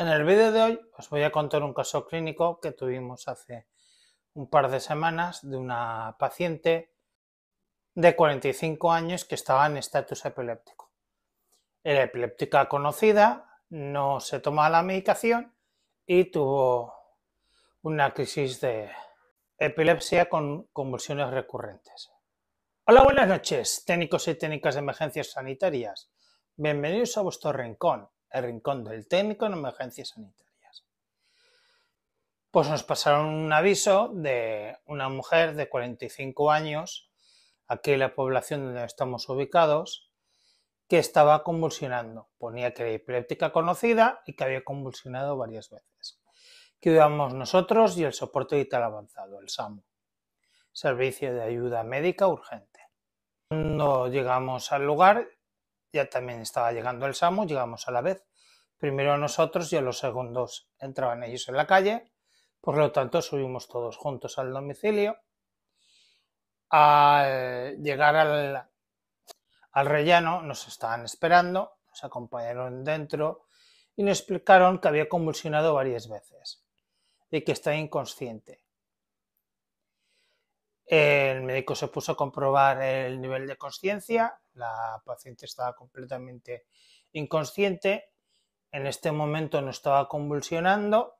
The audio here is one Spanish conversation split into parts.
En el vídeo de hoy os voy a contar un caso clínico que tuvimos hace un par de semanas de una paciente de 45 años que estaba en estatus epiléptico. Era epiléptica conocida, no se tomaba la medicación y tuvo una crisis de epilepsia con convulsiones recurrentes. Hola, buenas noches, técnicos y técnicas de emergencias sanitarias. Bienvenidos a vuestro rincón, el rincón del técnico en emergencias sanitarias. Pues nos pasaron un aviso de una mujer de 45 años, aquí en la población donde estamos ubicados, que estaba convulsionando. Ponía que era epiléptica conocida y que había convulsionado varias veces. Que nosotros y el soporte vital avanzado, el SAMU, Servicio de Ayuda Médica Urgente. Cuando llegamos al lugar, ya también estaba llegando el Samu, llegamos a la vez. Primero nosotros y a los segundos entraban ellos en la calle, por lo tanto subimos todos juntos al domicilio. Al llegar al, al rellano nos estaban esperando, nos acompañaron dentro y nos explicaron que había convulsionado varias veces y que está inconsciente. El médico se puso a comprobar el nivel de conciencia, la paciente estaba completamente inconsciente, en este momento no estaba convulsionando,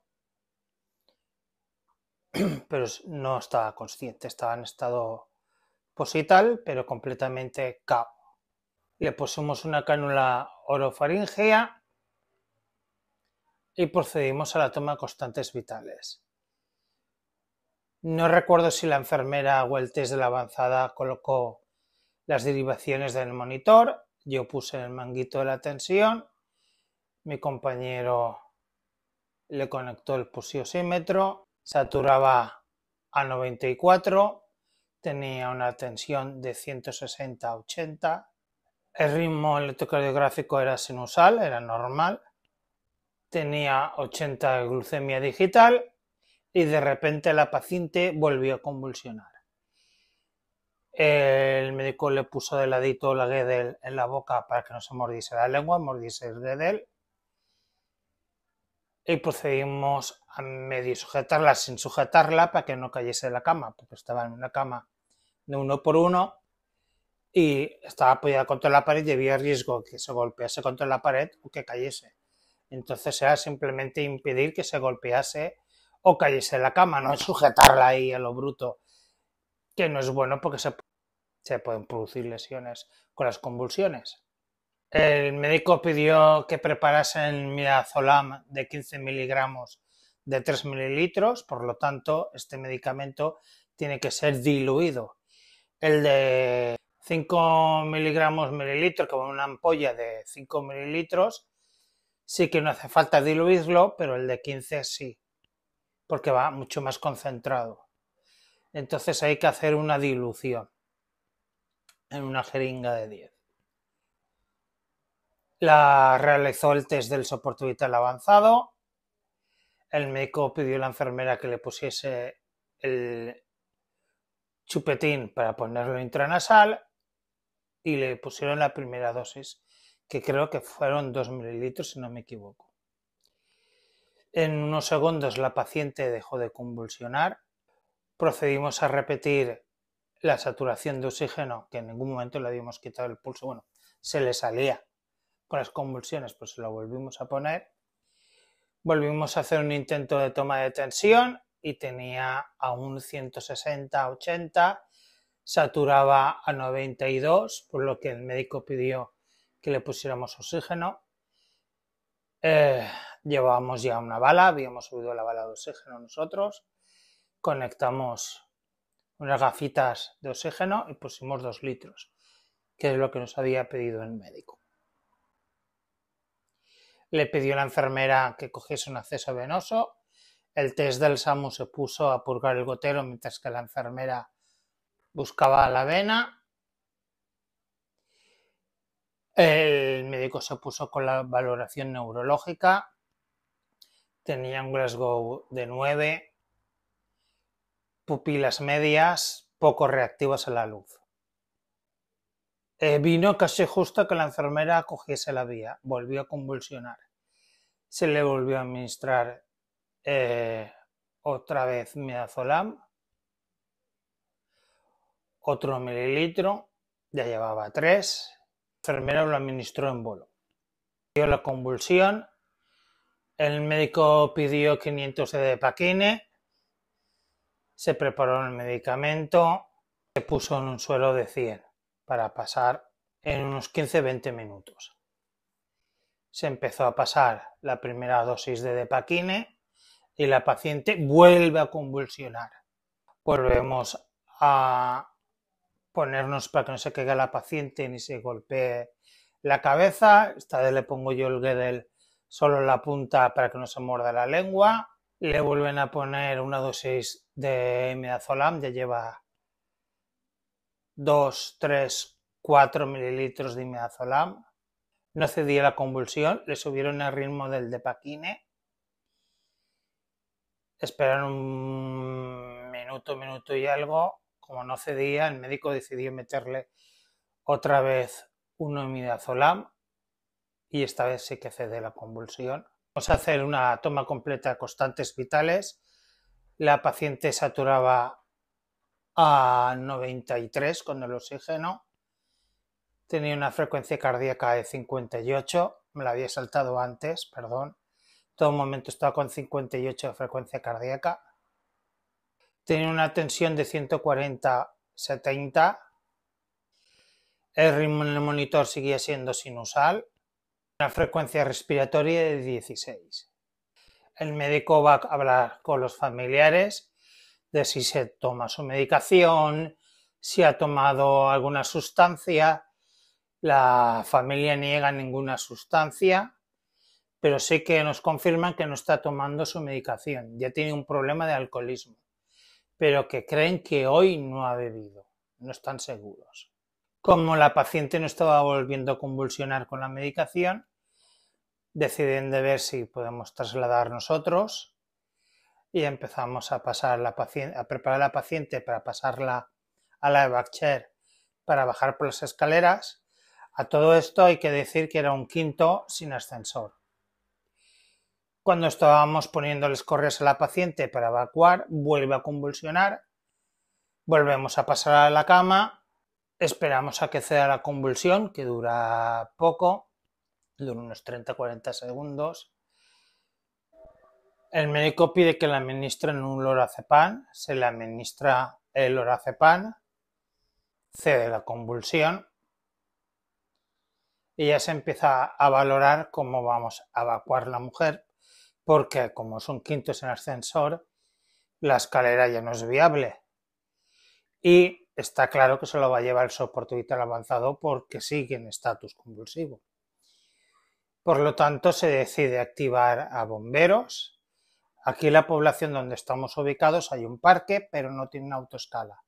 pero no estaba consciente, estaba en estado posital, pero completamente cao. Le pusimos una cánula orofaringea y procedimos a la toma de constantes vitales. No recuerdo si la enfermera o el test de la avanzada colocó las derivaciones del monitor, yo puse el manguito de la tensión, mi compañero le conectó el pusiosímetro, saturaba a 94, tenía una tensión de 160 a 80, el ritmo electrocardiográfico era sinusal, era normal, tenía 80 de glucemia digital y de repente la paciente volvió a convulsionar. El médico le puso de ladito la Gedel en la boca para que no se mordiese la lengua, mordiese el Gedel. Y procedimos a medio sujetarla sin sujetarla para que no cayese de la cama, porque estaba en una cama de uno por uno y estaba apoyada contra la pared y había riesgo que se golpease contra la pared o que cayese. Entonces era simplemente impedir que se golpease o cayese en la cama, no sujetarla ahí a lo bruto, que no es bueno porque se se pueden producir lesiones con las convulsiones. El médico pidió que preparasen midazolam de 15 miligramos de 3 mililitros, por lo tanto, este medicamento tiene que ser diluido. El de 5 miligramos mililitro, como una ampolla de 5 mililitros, sí que no hace falta diluirlo, pero el de 15 sí, porque va mucho más concentrado. Entonces hay que hacer una dilución en una jeringa de 10. La realizó el test del soporte vital avanzado. El médico pidió a la enfermera que le pusiese el chupetín para ponerlo intranasal y le pusieron la primera dosis, que creo que fueron 2 mililitros si no me equivoco. En unos segundos la paciente dejó de convulsionar. Procedimos a repetir la saturación de oxígeno, que en ningún momento le habíamos quitado el pulso, bueno, se le salía con las convulsiones, pues se lo volvimos a poner. Volvimos a hacer un intento de toma de tensión y tenía a un 160, 80, saturaba a 92, por lo que el médico pidió que le pusiéramos oxígeno. Eh, llevábamos ya una bala, habíamos subido la bala de oxígeno nosotros, conectamos unas gafitas de oxígeno y pusimos dos litros, que es lo que nos había pedido el médico. Le pidió la enfermera que cogiese un acceso venoso. El test del SAMU se puso a purgar el gotero mientras que la enfermera buscaba la vena. El médico se puso con la valoración neurológica. Tenía un Glasgow de 9, pupilas medias, poco reactivas a la luz. Eh, vino casi justo que la enfermera cogiese la vía. Volvió a convulsionar. Se le volvió a administrar eh, otra vez midazolam. Otro mililitro. Ya llevaba tres. La enfermera lo administró en bolo. Dio la convulsión. El médico pidió 500 de paquine se preparó el medicamento, se puso en un suelo de 100 para pasar en unos 15-20 minutos. Se empezó a pasar la primera dosis de Depaquine y la paciente vuelve a convulsionar. Volvemos a ponernos para que no se caiga la paciente ni se golpee la cabeza. Esta vez le pongo yo el Guedel solo en la punta para que no se morda la lengua. Le vuelven a poner una dosis de midazolam ya lleva 2, 3, 4 mililitros de midazolam. No cedía la convulsión, le subieron el ritmo del depaquine. Esperaron un minuto, minuto y algo. Como no cedía, el médico decidió meterle otra vez uno de y esta vez sí que cede la convulsión. Vamos a hacer una toma completa de constantes vitales la paciente saturaba a 93 con el oxígeno, tenía una frecuencia cardíaca de 58, me la había saltado antes, perdón, todo momento estaba con 58 de frecuencia cardíaca, tenía una tensión de 140-70, el ritmo en el monitor seguía siendo sinusal, una frecuencia respiratoria de 16. El médico va a hablar con los familiares de si se toma su medicación, si ha tomado alguna sustancia. La familia niega ninguna sustancia, pero sí que nos confirman que no está tomando su medicación. Ya tiene un problema de alcoholismo, pero que creen que hoy no ha bebido. No están seguros. Como la paciente no estaba volviendo a convulsionar con la medicación, deciden de ver si podemos trasladar nosotros y empezamos a, pasar la a preparar a la paciente para pasarla a la evac para bajar por las escaleras. A todo esto hay que decir que era un quinto sin ascensor. Cuando estábamos poniéndoles correas a la paciente para evacuar, vuelve a convulsionar. Volvemos a pasar a la cama. Esperamos a que ceda la convulsión, que dura poco, dura unos 30-40 segundos. El médico pide que le administren un lorazepam, se le administra el lorazepam, cede la convulsión y ya se empieza a valorar cómo vamos a evacuar la mujer, porque como son quintos en ascensor, la escalera ya no es viable. Y está claro que se lo va a llevar el soporte vital avanzado porque sigue en estatus convulsivo. Por lo tanto, se decide activar a bomberos. Aquí en la población donde estamos ubicados hay un parque, pero no tiene una autoescala.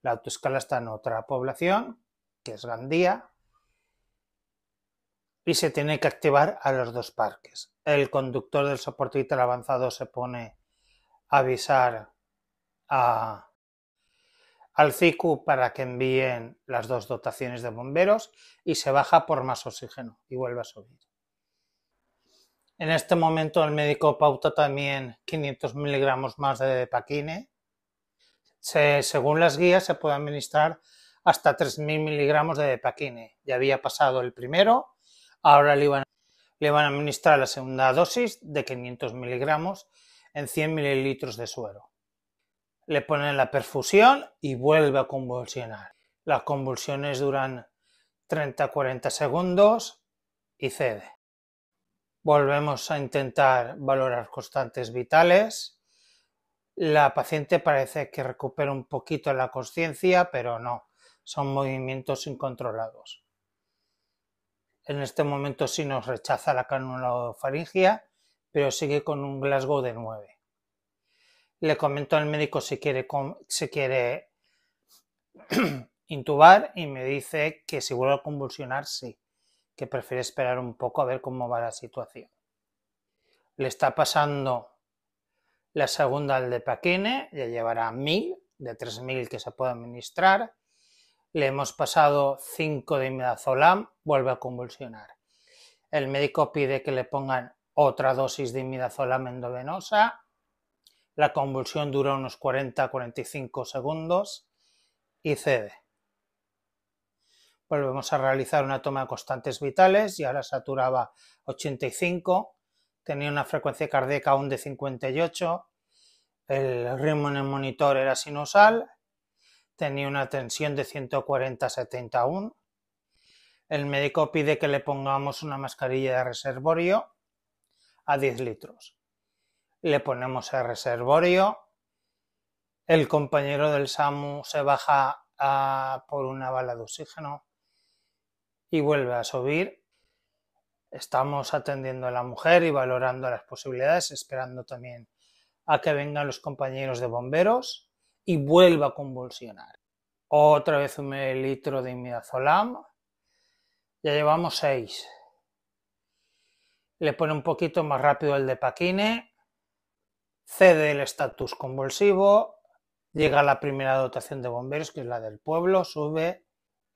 La autoescala está en otra población, que es Gandía, y se tiene que activar a los dos parques. El conductor del soporte vital avanzado se pone a avisar al CICU para que envíen las dos dotaciones de bomberos y se baja por más oxígeno y vuelve a subir. En este momento el médico pauta también 500 miligramos más de Depaquine. según las guías se puede administrar hasta 3.000 miligramos de Depaquine. Ya había pasado el primero, ahora le van, le van a administrar la segunda dosis de 500 miligramos en 100 mililitros de suero. Le ponen la perfusión y vuelve a convulsionar. Las convulsiones duran 30-40 segundos y cede. Volvemos a intentar valorar constantes vitales. La paciente parece que recupera un poquito la conciencia, pero no, son movimientos incontrolados. En este momento sí nos rechaza la cánula faringia, pero sigue con un Glasgow de 9. Le comento al médico si quiere, si quiere intubar y me dice que si vuelve a convulsionar, sí que prefiere esperar un poco a ver cómo va la situación. Le está pasando la segunda al de Paquine, ya llevará 1000 de 3000 que se puede administrar. Le hemos pasado 5 de imidazolam, vuelve a convulsionar. El médico pide que le pongan otra dosis de imidazolam endovenosa. La convulsión dura unos 40-45 segundos y cede volvemos a realizar una toma de constantes vitales y ahora saturaba 85, tenía una frecuencia cardíaca aún de 58, el ritmo en el monitor era sinusal, tenía una tensión de 140-71, el médico pide que le pongamos una mascarilla de reservorio a 10 litros. Le ponemos el reservorio, el compañero del SAMU se baja por una bala de oxígeno y vuelve a subir. Estamos atendiendo a la mujer y valorando las posibilidades, esperando también a que vengan los compañeros de bomberos y vuelva a convulsionar. Otra vez un litro de imidazolam. Ya llevamos seis. Le pone un poquito más rápido el de Paquine. Cede el estatus convulsivo. Llega la primera dotación de bomberos, que es la del pueblo. Sube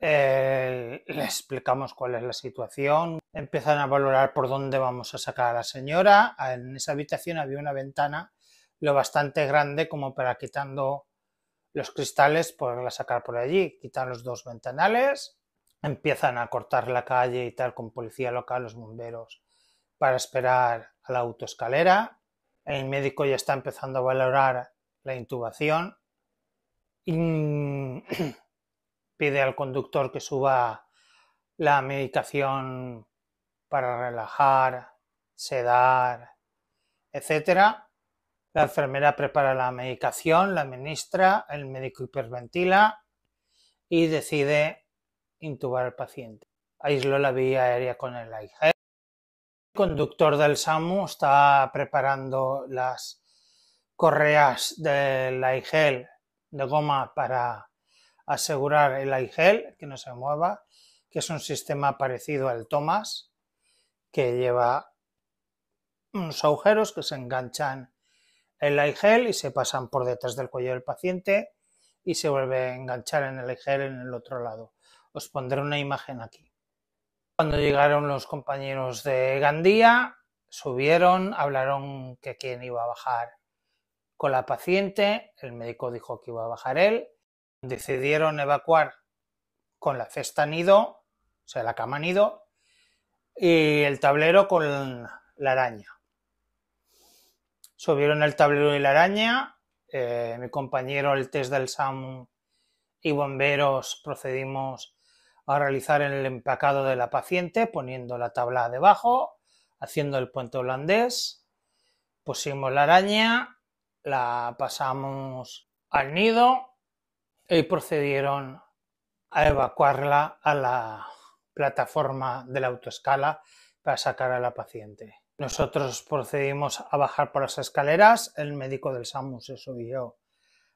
eh, le explicamos cuál es la situación, empiezan a valorar por dónde vamos a sacar a la señora. En esa habitación había una ventana lo bastante grande como para quitando los cristales poderla sacar por allí. Quitan los dos ventanales, empiezan a cortar la calle y tal con policía local, los bomberos, para esperar a la autoescalera. El médico ya está empezando a valorar la intubación. Y... pide al conductor que suba la medicación para relajar, sedar, etc. La enfermera prepara la medicación, la administra, el médico hiperventila y decide intubar al paciente. Aisló la vía aérea con el AIGEL. El conductor del SAMU está preparando las correas del aigel de goma para asegurar el iGel, que no se mueva, que es un sistema parecido al Thomas, que lleva unos agujeros que se enganchan en el iGel y se pasan por detrás del cuello del paciente y se vuelve a enganchar en el iGel en el otro lado. Os pondré una imagen aquí. Cuando llegaron los compañeros de Gandía, subieron, hablaron que quién iba a bajar con la paciente, el médico dijo que iba a bajar él, decidieron evacuar con la cesta nido, o sea, la cama nido, y el tablero con la araña. Subieron el tablero y la araña, eh, mi compañero el test del SAM y bomberos procedimos a realizar el empacado de la paciente poniendo la tabla debajo, haciendo el puente holandés, pusimos la araña, la pasamos al nido y procedieron a evacuarla a la plataforma de la autoescala para sacar a la paciente. Nosotros procedimos a bajar por las escaleras, el médico del SAMU se subió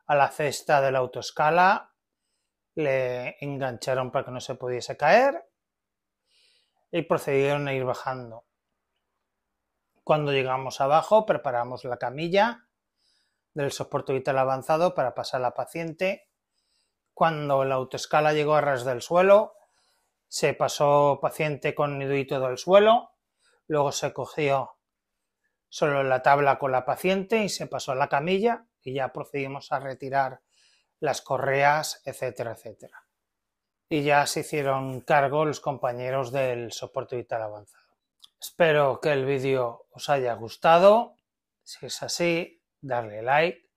a la cesta de la autoescala, le engancharon para que no se pudiese caer y procedieron a ir bajando. Cuando llegamos abajo, preparamos la camilla del soporte vital avanzado para pasar a la paciente cuando la autoescala llegó a ras del suelo, se pasó paciente con y todo el suelo, luego se cogió solo la tabla con la paciente y se pasó a la camilla y ya procedimos a retirar las correas, etcétera, etcétera. Y ya se hicieron cargo los compañeros del soporte vital avanzado. Espero que el vídeo os haya gustado. Si es así, darle like,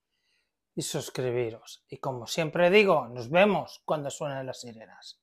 y suscribiros. Y como siempre digo, nos vemos cuando suenen las sirenas.